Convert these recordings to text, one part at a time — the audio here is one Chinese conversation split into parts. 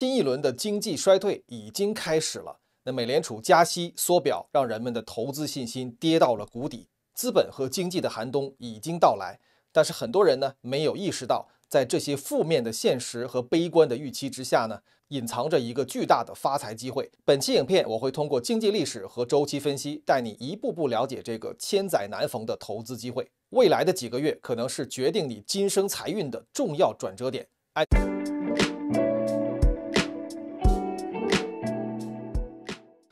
新一轮的经济衰退已经开始了。那美联储加息缩表，让人们的投资信心跌到了谷底，资本和经济的寒冬已经到来。但是很多人呢，没有意识到，在这些负面的现实和悲观的预期之下呢，隐藏着一个巨大的发财机会。本期影片我会通过经济历史和周期分析，带你一步步了解这个千载难逢的投资机会。未来的几个月可能是决定你今生财运的重要转折点。哎。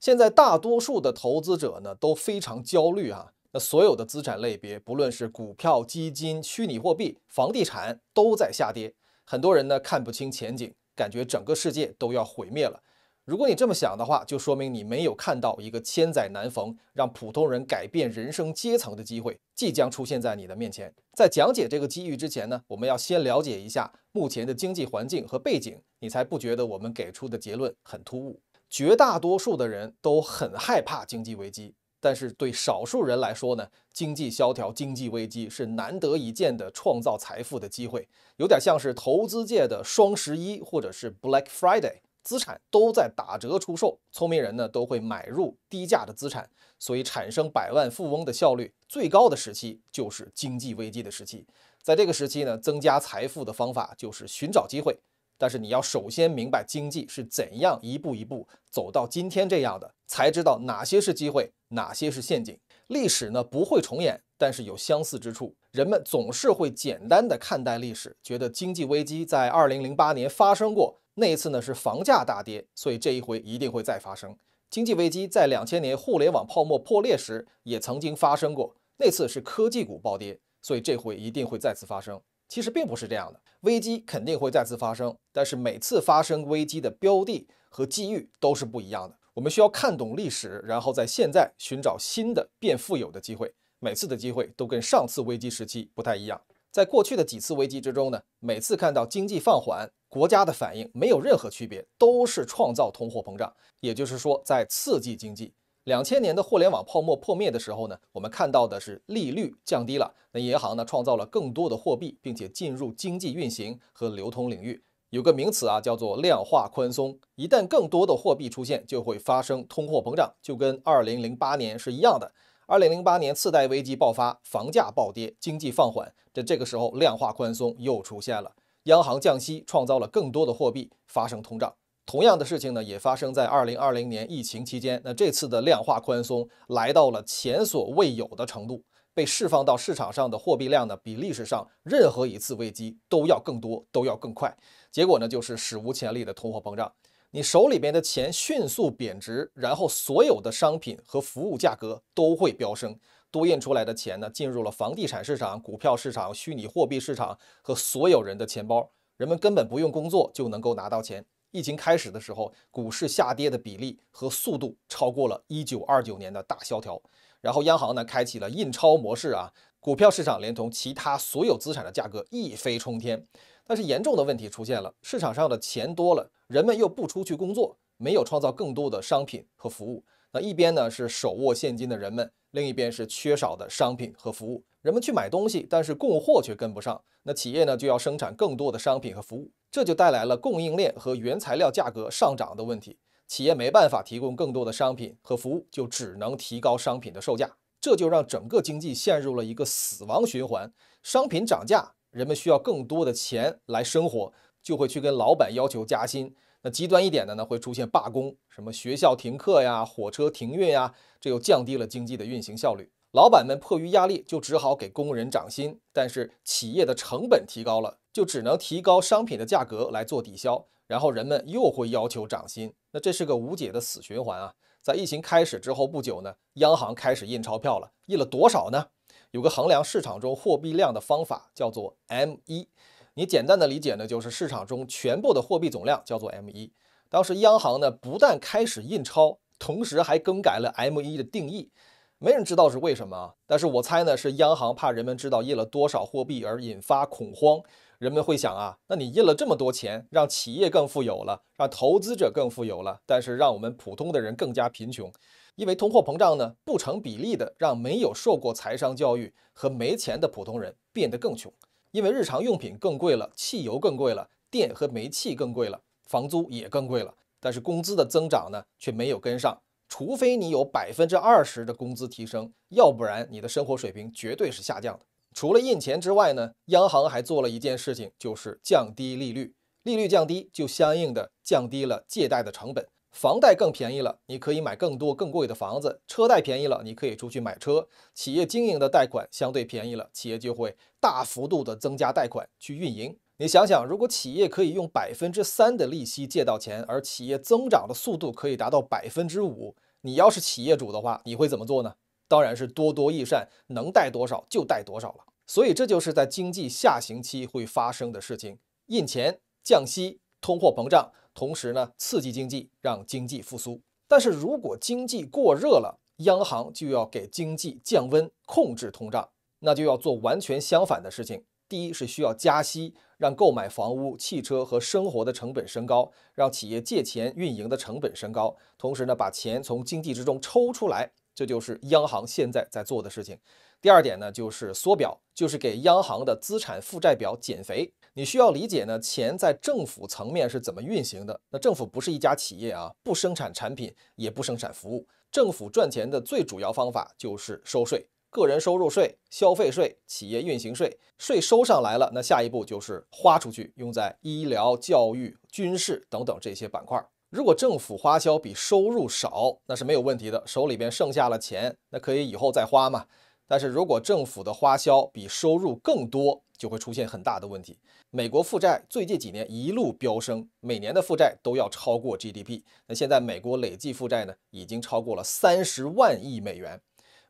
现在大多数的投资者呢都非常焦虑啊，那所有的资产类别，不论是股票、基金、虚拟货币、房地产，都在下跌。很多人呢看不清前景，感觉整个世界都要毁灭了。如果你这么想的话，就说明你没有看到一个千载难逢让普通人改变人生阶层的机会即将出现在你的面前。在讲解这个机遇之前呢，我们要先了解一下目前的经济环境和背景，你才不觉得我们给出的结论很突兀。绝大多数的人都很害怕经济危机，但是对少数人来说呢，经济萧条、经济危机是难得一见的创造财富的机会，有点像是投资界的双十一或者是 Black Friday，资产都在打折出售，聪明人呢都会买入低价的资产，所以产生百万富翁的效率最高的时期就是经济危机的时期，在这个时期呢，增加财富的方法就是寻找机会。但是你要首先明白经济是怎样一步一步走到今天这样的，才知道哪些是机会，哪些是陷阱。历史呢不会重演，但是有相似之处。人们总是会简单的看待历史，觉得经济危机在2008年发生过，那次呢是房价大跌，所以这一回一定会再发生。经济危机在2000年互联网泡沫破裂时也曾经发生过，那次是科技股暴跌，所以这回一定会再次发生。其实并不是这样的，危机肯定会再次发生，但是每次发生危机的标的和机遇都是不一样的。我们需要看懂历史，然后在现在寻找新的变富有的机会。每次的机会都跟上次危机时期不太一样。在过去的几次危机之中呢，每次看到经济放缓，国家的反应没有任何区别，都是创造通货膨胀，也就是说在刺激经济。两千年的互联网泡沫破灭的时候呢，我们看到的是利率降低了，那银行呢创造了更多的货币，并且进入经济运行和流通领域，有个名词啊叫做量化宽松。一旦更多的货币出现，就会发生通货膨胀，就跟二零零八年是一样的。二零零八年次贷危机爆发，房价暴跌，经济放缓，这这个时候量化宽松又出现了，央行降息创造了更多的货币，发生通胀。同样的事情呢，也发生在二零二零年疫情期间。那这次的量化宽松来到了前所未有的程度，被释放到市场上的货币量呢，比历史上任何一次危机都要更多，都要更快。结果呢，就是史无前例的通货膨胀。你手里边的钱迅速贬值，然后所有的商品和服务价格都会飙升。多印出来的钱呢，进入了房地产市场、股票市场、虚拟货币市场和所有人的钱包。人们根本不用工作就能够拿到钱。疫情开始的时候，股市下跌的比例和速度超过了1929年的大萧条。然后央行呢开启了印钞模式啊，股票市场连同其他所有资产的价格一飞冲天。但是严重的问题出现了，市场上的钱多了，人们又不出去工作，没有创造更多的商品和服务。那一边呢是手握现金的人们，另一边是缺少的商品和服务。人们去买东西，但是供货却跟不上。那企业呢就要生产更多的商品和服务，这就带来了供应链和原材料价格上涨的问题。企业没办法提供更多的商品和服务，就只能提高商品的售价，这就让整个经济陷入了一个死亡循环。商品涨价，人们需要更多的钱来生活，就会去跟老板要求加薪。那极端一点的呢，会出现罢工，什么学校停课呀，火车停运呀，这又降低了经济的运行效率。老板们迫于压力，就只好给工人涨薪，但是企业的成本提高了，就只能提高商品的价格来做抵消，然后人们又会要求涨薪，那这是个无解的死循环啊！在疫情开始之后不久呢，央行开始印钞票了，印了多少呢？有个衡量市场中货币量的方法叫做 M 一，你简单的理解呢，就是市场中全部的货币总量叫做 M 一。当时央行呢，不但开始印钞，同时还更改了 M 一的定义。没人知道是为什么，但是我猜呢，是央行怕人们知道印了多少货币而引发恐慌。人们会想啊，那你印了这么多钱，让企业更富有了，让投资者更富有了，但是让我们普通的人更加贫穷。因为通货膨胀呢，不成比例的让没有受过财商教育和没钱的普通人变得更穷。因为日常用品更贵了，汽油更贵了，电和煤气更贵了，房租也更贵了，但是工资的增长呢，却没有跟上。除非你有百分之二十的工资提升，要不然你的生活水平绝对是下降的。除了印钱之外呢，央行还做了一件事情，就是降低利率。利率降低，就相应的降低了借贷的成本，房贷更便宜了，你可以买更多更贵的房子；车贷便宜了，你可以出去买车；企业经营的贷款相对便宜了，企业就会大幅度的增加贷款去运营。你想想，如果企业可以用百分之三的利息借到钱，而企业增长的速度可以达到百分之五，你要是企业主的话，你会怎么做呢？当然是多多益善，能贷多少就贷多少了。所以这就是在经济下行期会发生的事情：印钱、降息、通货膨胀，同时呢刺激经济，让经济复苏。但是如果经济过热了，央行就要给经济降温，控制通胀，那就要做完全相反的事情。第一是需要加息，让购买房屋、汽车和生活的成本升高，让企业借钱运营的成本升高，同时呢把钱从经济之中抽出来，这就是央行现在在做的事情。第二点呢就是缩表，就是给央行的资产负债表减肥。你需要理解呢钱在政府层面是怎么运行的。那政府不是一家企业啊，不生产产品，也不生产服务，政府赚钱的最主要方法就是收税。个人收入税、消费税、企业运行税，税收上来了，那下一步就是花出去，用在医疗、教育、军事等等这些板块。如果政府花销比收入少，那是没有问题的，手里边剩下了钱，那可以以后再花嘛。但是如果政府的花销比收入更多，就会出现很大的问题。美国负债最近几年一路飙升，每年的负债都要超过 GDP，那现在美国累计负债呢，已经超过了三十万亿美元。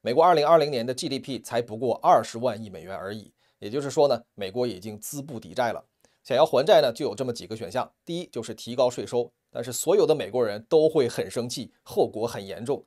美国二零二零年的 GDP 才不过二十万亿美元而已，也就是说呢，美国已经资不抵债了。想要还债呢，就有这么几个选项：第一就是提高税收，但是所有的美国人都会很生气，后果很严重；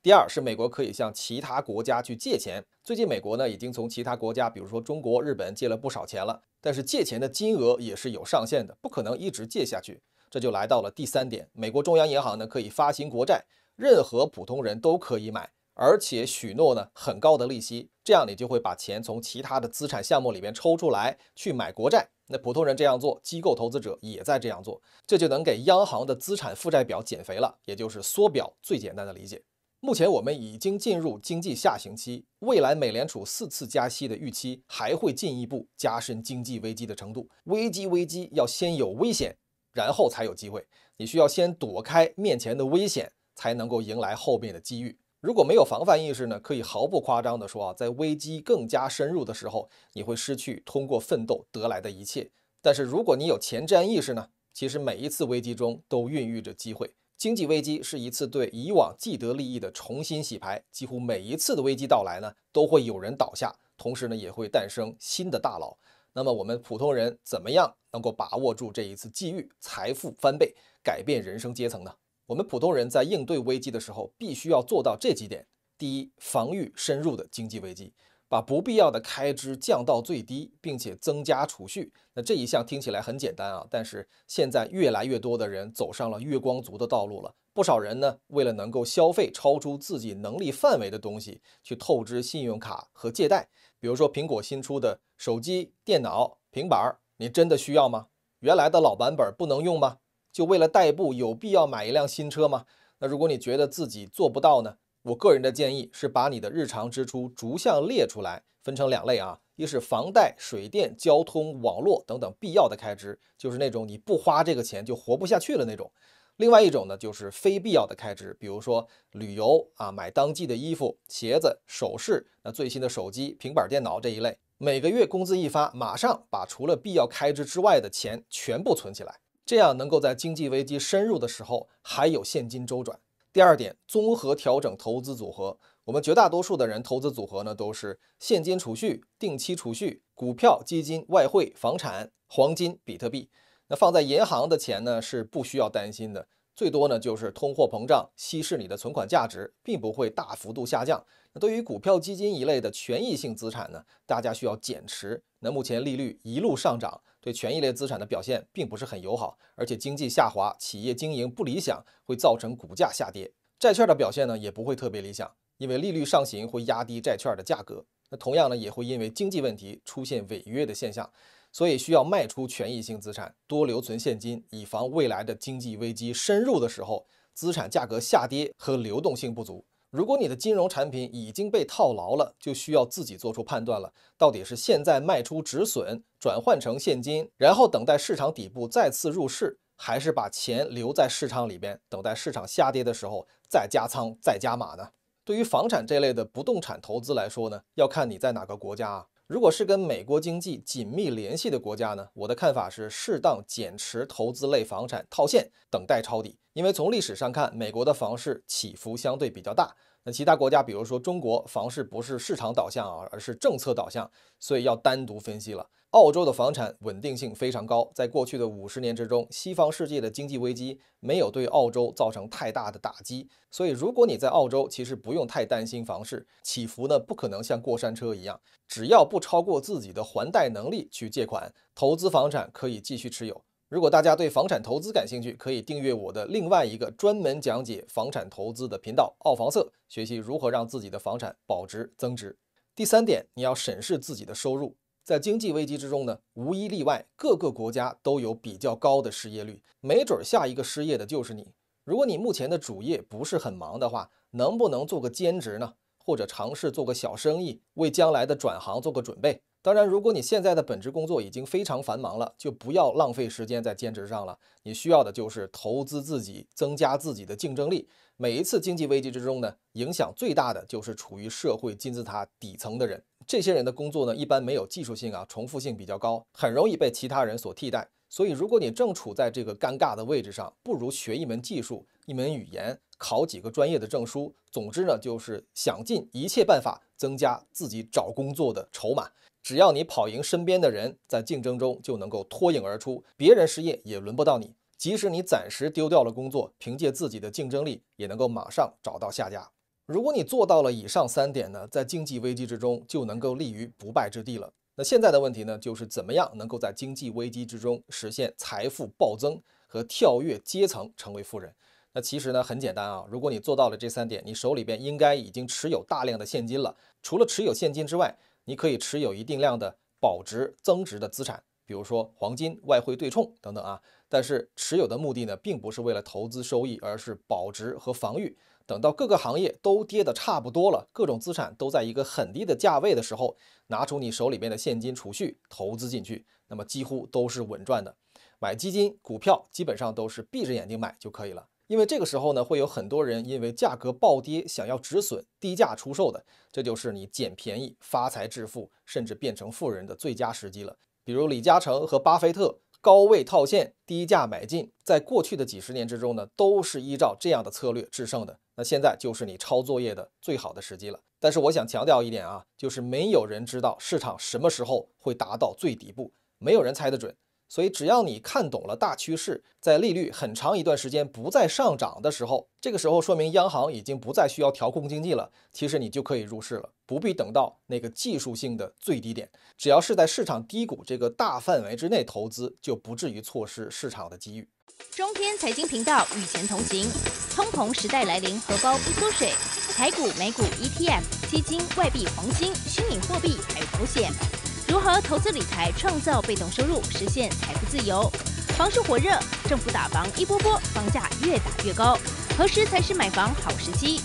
第二是美国可以向其他国家去借钱，最近美国呢已经从其他国家，比如说中国、日本借了不少钱了，但是借钱的金额也是有上限的，不可能一直借下去。这就来到了第三点，美国中央银行呢可以发行国债，任何普通人都可以买。而且许诺呢很高的利息，这样你就会把钱从其他的资产项目里边抽出来去买国债。那普通人这样做，机构投资者也在这样做，这就能给央行的资产负债表减肥了，也就是缩表。最简单的理解，目前我们已经进入经济下行期，未来美联储四次加息的预期还会进一步加深经济危机的程度。危机危机要先有危险，然后才有机会。你需要先躲开面前的危险，才能够迎来后面的机遇。如果没有防范意识呢，可以毫不夸张地说啊，在危机更加深入的时候，你会失去通过奋斗得来的一切。但是如果你有前瞻意识呢，其实每一次危机中都孕育着机会。经济危机是一次对以往既得利益的重新洗牌，几乎每一次的危机到来呢，都会有人倒下，同时呢，也会诞生新的大佬。那么我们普通人怎么样能够把握住这一次机遇，财富翻倍，改变人生阶层呢？我们普通人在应对危机的时候，必须要做到这几点：第一，防御深入的经济危机，把不必要的开支降到最低，并且增加储蓄。那这一项听起来很简单啊，但是现在越来越多的人走上了月光族的道路了。不少人呢，为了能够消费超出自己能力范围的东西，去透支信用卡和借贷。比如说，苹果新出的手机、电脑、平板儿，你真的需要吗？原来的老版本不能用吗？就为了代步，有必要买一辆新车吗？那如果你觉得自己做不到呢？我个人的建议是把你的日常支出逐项列出来，分成两类啊，一是房贷、水电、交通、网络等等必要的开支，就是那种你不花这个钱就活不下去的那种；另外一种呢，就是非必要的开支，比如说旅游啊、买当季的衣服、鞋子、首饰，那最新的手机、平板电脑这一类。每个月工资一发，马上把除了必要开支之外的钱全部存起来。这样能够在经济危机深入的时候还有现金周转。第二点，综合调整投资组合。我们绝大多数的人投资组合呢都是现金储蓄、定期储蓄、股票、基金、外汇、房产、黄金、比特币。那放在银行的钱呢是不需要担心的，最多呢就是通货膨胀稀释你的存款价值，并不会大幅度下降。对于股票基金一类的权益性资产呢，大家需要减持。那目前利率一路上涨，对权益类资产的表现并不是很友好，而且经济下滑，企业经营不理想，会造成股价下跌。债券的表现呢也不会特别理想，因为利率上行会压低债券的价格。那同样呢也会因为经济问题出现违约的现象，所以需要卖出权益性资产，多留存现金，以防未来的经济危机深入的时候，资产价格下跌和流动性不足。如果你的金融产品已经被套牢了，就需要自己做出判断了。到底是现在卖出止损，转换成现金，然后等待市场底部再次入市，还是把钱留在市场里边，等待市场下跌的时候再加仓、再加码呢？对于房产这类的不动产投资来说呢，要看你在哪个国家啊。如果是跟美国经济紧密联系的国家呢？我的看法是，适当减持投资类房产，套现等待抄底，因为从历史上看，美国的房市起伏相对比较大。那其他国家，比如说中国，房市不是市场导向啊，而是政策导向，所以要单独分析了。澳洲的房产稳定性非常高，在过去的五十年之中，西方世界的经济危机没有对澳洲造成太大的打击，所以如果你在澳洲，其实不用太担心房市起伏呢，不可能像过山车一样，只要不超过自己的还贷能力去借款投资房产，可以继续持有。如果大家对房产投资感兴趣，可以订阅我的另外一个专门讲解房产投资的频道“奥房色”，学习如何让自己的房产保值增值。第三点，你要审视自己的收入。在经济危机之中呢，无一例外，各个国家都有比较高的失业率，没准下一个失业的就是你。如果你目前的主业不是很忙的话，能不能做个兼职呢？或者尝试做个小生意，为将来的转行做个准备。当然，如果你现在的本职工作已经非常繁忙了，就不要浪费时间在兼职上了。你需要的就是投资自己，增加自己的竞争力。每一次经济危机之中呢，影响最大的就是处于社会金字塔底层的人。这些人的工作呢，一般没有技术性啊，重复性比较高，很容易被其他人所替代。所以，如果你正处在这个尴尬的位置上，不如学一门技术，一门语言。考几个专业的证书，总之呢，就是想尽一切办法增加自己找工作的筹码。只要你跑赢身边的人，在竞争中就能够脱颖而出，别人失业也轮不到你。即使你暂时丢掉了工作，凭借自己的竞争力，也能够马上找到下家。如果你做到了以上三点呢，在经济危机之中就能够立于不败之地了。那现在的问题呢，就是怎么样能够在经济危机之中实现财富暴增和跳跃阶层，成为富人？那其实呢很简单啊，如果你做到了这三点，你手里边应该已经持有大量的现金了。除了持有现金之外，你可以持有一定量的保值增值的资产，比如说黄金、外汇对冲等等啊。但是持有的目的呢，并不是为了投资收益，而是保值和防御。等到各个行业都跌得差不多了，各种资产都在一个很低的价位的时候，拿出你手里面的现金储蓄投资进去，那么几乎都是稳赚的。买基金、股票基本上都是闭着眼睛买就可以了。因为这个时候呢，会有很多人因为价格暴跌想要止损、低价出售的，这就是你捡便宜、发财致富，甚至变成富人的最佳时机了。比如李嘉诚和巴菲特高位套现、低价买进，在过去的几十年之中呢，都是依照这样的策略制胜的。那现在就是你抄作业的最好的时机了。但是我想强调一点啊，就是没有人知道市场什么时候会达到最底部，没有人猜得准。所以，只要你看懂了大趋势，在利率很长一段时间不再上涨的时候，这个时候说明央行已经不再需要调控经济了。其实你就可以入市了，不必等到那个技术性的最低点。只要是在市场低谷这个大范围之内投资，就不至于错失市场的机遇。中天财经频道与钱同行，通膨时代来临，荷包不缩水。台股、美股、ETF、基金、外币、黄金、虚拟货币还有保险。如何投资理财创造被动收入，实现财富自由？房市火热，政府打房一波波，房价越打越高，何时才是买房好时机？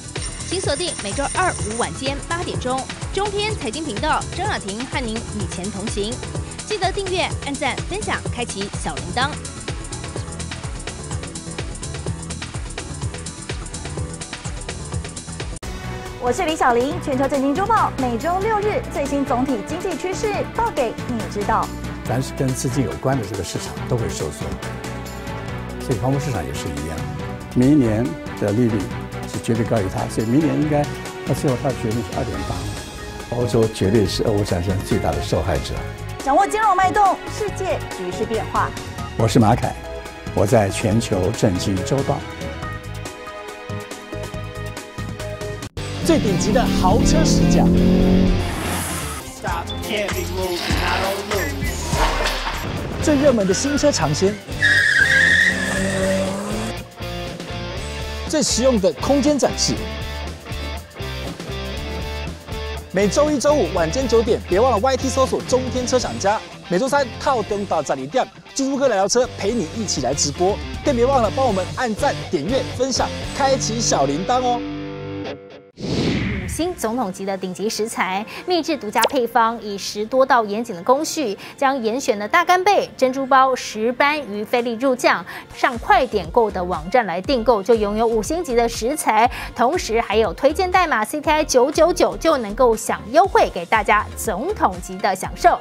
请锁定每周二五晚间八点钟，中天财经频道张雅婷和您与钱同行。记得订阅、按赞、分享，开启小铃铛。我是李小林，全球震惊周报每周六日最新总体经济趋势报给你知道。凡是跟资金有关的这个市场都会收缩，所以房屋市场也是一样。明年的利率是绝对高于它，所以明年应该它最后它决定二点八。欧洲绝对是我想战争最大的受害者。掌握金融脉动，世界局势变化。我是马凯，我在全球震惊周报。最顶级的豪车试驾，最热门的新车尝鲜，最实用的空间展示。每周一、周五晚间九点，别忘了 YT 搜索“中天车享家”。每周三，涛灯到炸你店，猪猪哥聊车，陪你一起来直播。更别忘了帮我们按赞、点阅、分享、开启小铃铛哦！新总统级的顶级食材，秘制独家配方，以十多道严谨的工序，将严选的大干贝、珍珠包、石斑鱼菲力入酱，上快点购的网站来订购，就拥有五星级的食材，同时还有推荐代码 C T I 九九九，就能够享优惠，给大家总统级的享受。